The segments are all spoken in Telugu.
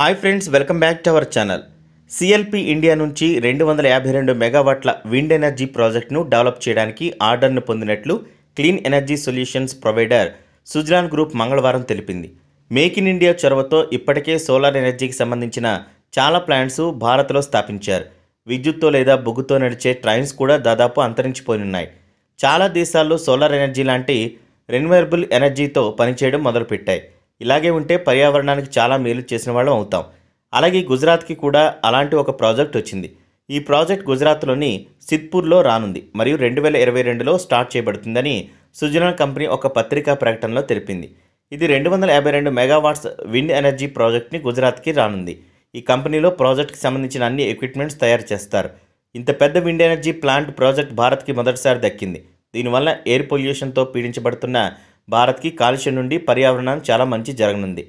hi friends welcome back to our channel CLP India నుంచి రెండు వందల యాభై రెండు మెగావాట్ల విండ్ ఎనర్జీ ప్రాజెక్టును డెవలప్ చేయడానికి ఆర్డర్ను పొందినట్లు clean energy solutions provider Suzlon group మంగళవారం తెలిపింది మేక్ ఇన్ ఇండియా చొరవతో ఇప్పటికే సోలార్ ఎనర్జీకి సంబంధించిన చాలా ప్లాంట్స్ భారత్లో స్థాపించారు విద్యుత్తో లేదా బొగ్గుతో నడిచే ట్రైన్స్ కూడా దాదాపు అంతరించిపోయినున్నాయి చాలా దేశాల్లో సోలార్ ఎనర్జీ లాంటి రెన్యువబుల్ ఎనర్జీతో పనిచేయడం మొదలుపెట్టాయి ఇలాగే ఉంటే పర్యావరణానికి చాలా మేలు చేసిన వాళ్ళం అవుతాం అలాగే గుజరాత్కి కూడా అలాంటి ఒక ప్రాజెక్ట్ వచ్చింది ఈ ప్రాజెక్ట్ గుజరాత్లోని సిద్పూర్లో రానుంది మరియు రెండు వేల ఇరవై రెండులో స్టార్ట్ చేయబడుతుందని సుజనా కంపెనీ ఒక పత్రికా ప్రకటనలో తెలిపింది ఇది రెండు వందల యాభై రెండు మెగావాట్స్ విండ్ ఎనర్జీ ప్రాజెక్ట్ని గుజరాత్కి రానుంది ఈ కంపెనీలో ప్రాజెక్ట్కి సంబంధించిన అన్ని ఎక్విప్మెంట్స్ తయారు చేస్తారు ఇంత పెద్ద విండ్ ఎనర్జీ ప్లాంట్ ప్రాజెక్ట్ భారత్కి మొదటిసారి దక్కింది దీనివల్ల ఎయిర్ పొల్యూషన్తో పీడించబడుతున్న భారత్కి కాలుష్యం నుండి పర్యావరణం చాలా మంచి జరగనుంది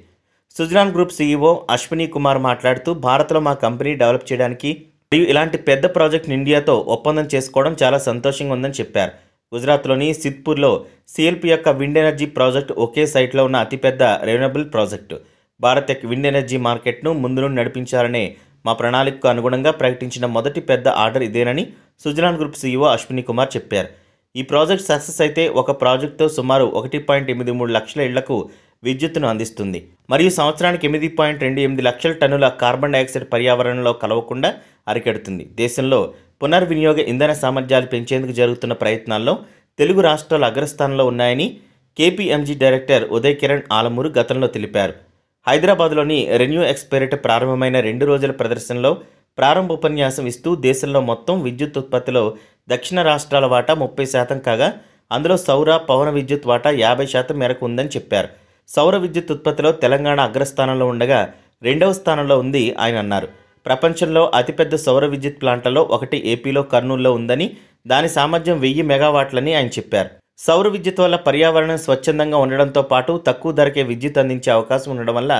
సుజనాన్ గ్రూప్ సీఈఓ అశ్విని కుమార్ మాట్లాడుతూ భారత్లో మా కంపెనీ డెవలప్ చేయడానికి మరియు ఇలాంటి పెద్ద ప్రాజెక్ట్ ఇండియాతో ఒప్పందం చేసుకోవడం చాలా సంతోషంగా ఉందని చెప్పారు గుజరాత్లోని సిద్పూర్లో సిఎల్పి యొక్క విండ్ ఎనర్జీ ప్రాజెక్టు ఒకే సైట్లో ఉన్న అతిపెద్ద రెన్యూనబుల్ ప్రాజెక్టు భారత్ యొక్క విండ్ ఎనర్జీ మార్కెట్ను ముందు నడిపించాలనే మా ప్రణాళికకు అనుగుణంగా ప్రకటించిన మొదటి పెద్ద ఆర్డర్ ఇదేనని సుజనాన్ గ్రూప్ సీఈఓ అశ్విని కుమార్ చెప్పారు ఈ ప్రాజెక్ట్ సక్సెస్ అయితే ఒక ప్రాజెక్టుతో సుమారు ఒకటి పాయింట్ ఎనిమిది మూడు లక్షల ఇళ్లకు విద్యుత్తును అందిస్తుంది మరియు సంవత్సరానికి ఎనిమిది పాయింట్ రెండు ఎనిమిది లక్షల టన్నుల కార్బన్ డైఆక్సైడ్ పర్యావరణంలో కలవకుండా అరికెడుతుంది దేశంలో పునర్వినియోగ ఇంధన సామర్థ్యాలు పెంచేందుకు జరుగుతున్న ప్రయత్నాల్లో తెలుగు రాష్ట్రాలు అగ్రస్థానంలో ఉన్నాయని కేపీఎంజీ డైరెక్టర్ ఉదయ్ కిరణ్ ఆలమూరు గతంలో తెలిపారు హైదరాబాద్లోని రెన్యూ ఎక్స్పెరిట్ ప్రారంభమైన రెండు రోజుల ప్రదర్శనలో ప్రారంభ ఉపన్యాసం ఇస్తూ దేశంలో మొత్తం విద్యుత్ ఉత్పత్తిలో దక్షిణ రాష్ట్రాల వాటా ముప్పై శాతం కాగా అందులో సౌర పవన విద్యుత్ వాటా యాభై శాతం మేరకు ఉందని చెప్పారు సౌర విద్యుత్ ఉత్పత్తిలో తెలంగాణ అగ్రస్థానంలో ఉండగా రెండవ స్థానంలో ఉంది ఆయన అన్నారు ప్రపంచంలో అతిపెద్ద సౌర విద్యుత్ ప్లాంట్లలో ఒకటి ఏపీలో కర్నూలులో ఉందని దాని సామర్థ్యం వెయ్యి మెగావాట్లని ఆయన చెప్పారు సౌర విద్యుత్ వల్ల పర్యావరణం స్వచ్ఛందంగా ఉండడంతో పాటు తక్కువ ధరకే విద్యుత్ అందించే అవకాశం ఉండడం వల్ల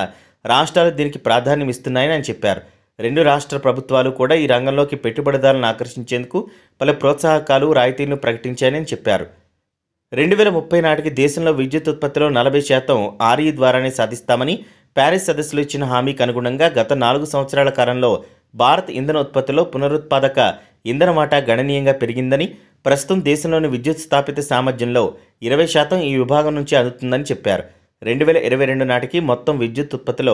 రాష్ట్రాలు దీనికి ప్రాధాన్యం ఇస్తున్నాయని ఆయన చెప్పారు రెండు రాష్ట్ర ప్రభుత్వాలు కూడా ఈ రంగంలోకి పెట్టుబడిదారులను ఆకర్షించేందుకు పలు ప్రోత్సాహకాలు రాయితీలను ప్రకటించాయని చెప్పారు రెండు వేల ముప్పై నాటికి దేశంలో విద్యుత్ ఉత్పత్తిలో నలభై శాతం ఆర్ఈ ద్వారానే సాధిస్తామని ప్యారిస్ సదస్సులు ఇచ్చిన హామీకి అనుగుణంగా గత నాలుగు సంవత్సరాల కాలంలో భారత్ ఇంధన ఉత్పత్తిలో పునరుత్పాదక ఇంధన వాటా గణనీయంగా పెరిగిందని ప్రస్తుతం దేశంలోని విద్యుత్ స్థాపిత సామర్థ్యంలో ఇరవై శాతం ఈ విభాగం నుంచి అందుతుందని చెప్పారు రెండు వేల ఇరవై రెండు నాటికి మొత్తం విద్యుత్ ఉత్పత్తిలో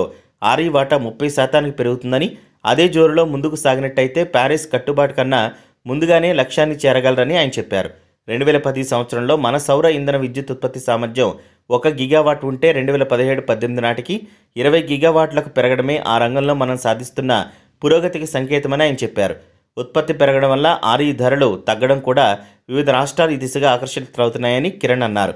ఆర్ఈ వాటా ముప్పై శాతానికి పెరుగుతుందని అదే జోరులో ముందుకు సాగినట్టయితే ప్యారిస్ కట్టుబాటు కన్నా ముందుగానే లక్ష్యాన్ని చేరగలరని ఆయన చెప్పారు రెండు వేల పది సంవత్సరంలో మన సౌర ఇంధన విద్యుత్ ఉత్పత్తి సామర్థ్యం ఒక గిగావాట్ ఉంటే రెండు వేల పదిహేడు పద్దెనిమిది నాటికి ఇరవై గిగావాట్లకు పెరగడమే ఆ రంగంలో మనం సాధిస్తున్న పురోగతికి సంకేతమని ఆయన చెప్పారు ఉత్పత్తి పెరగడం వల్ల ఆర్ఈ ధరలు తగ్గడం కూడా వివిధ రాష్ట్రాలు ఈ దిశగా ఆకర్షితులవుతున్నాయని కిరణ్ అన్నారు